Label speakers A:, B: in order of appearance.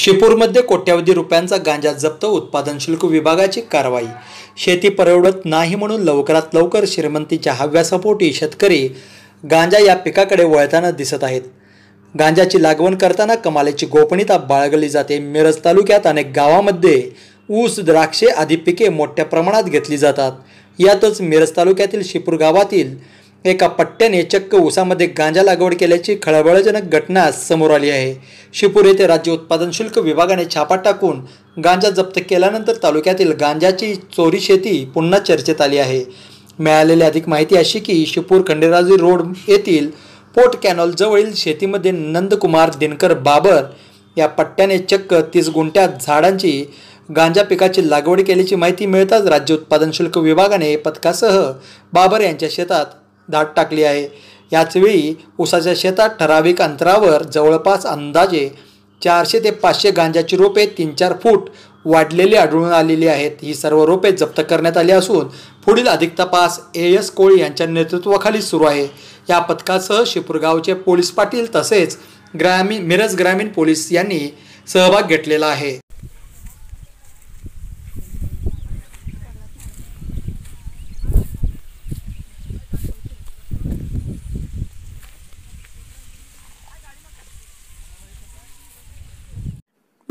A: शिपूरमध्ये कोट्यावधी रुपयांचा गांजा जप्त उत्पादन शुल्क विभागाची कारवाई शेती परवडत नाही म्हणून लवकरात लवकर श्रीमंतीच्या हव्यासपोटी शेतकरी गांजा या पिकाकडे वळताना दिसत आहेत गांजाची लागवण करताना कमालीची गोपनीयता बाळगली जाते मिरज तालुक्यात अनेक गावामध्ये ऊस द्राक्षे आदी पिके मोठ्या प्रमाणात घेतली जातात यातच मिरज तालुक्यातील शिपूर गावातील एका पट्ट्याने चक्क ऊसामध्ये गांजा लागवड केल्याची खळबळजनक घटना समोर आली आहे शिपूर येथे राज्य उत्पादन शुल्क विभागाने छापा टाकून गांजा जप्त केल्यानंतर तालुक्यातील गांजाची चोरी शेती पुन्हा चर्चेत आली आहे मिळालेली अधिक माहिती अशी की शिपूर खंडेराजी रोड येथील पोर्ट कॅनॉलजवळील शेतीमध्ये नंदकुमार दिनकर बाबर या पट्ट्याने चक्क तीस गुंठ्यात झाडांची गांजा पिकाची लागवड केल्याची माहिती मिळताच राज्य उत्पादन शुल्क विभागाने पथकासह बाबर यांच्या शेतात दाट टाकली आहे याचवेळी उसाच्या शेतात ठराविक अंतरावर जवळपास अंदाजे चारशे ते पाचशे गांजाची रोपे तीन चार फूट वाढलेली आढळून आलेली आहेत ही सर्व रोपे जप्त करण्यात आली असून पुढील अधिक तपास ए एस कोळी यांच्या नेतृत्वाखाली सुरू आहे या पथकासह शिपूरगावचे पोलीस पाटील तसेच ग्रामीण मिरज ग्रामीण पोलीस यांनी सहभाग घेतलेला आहे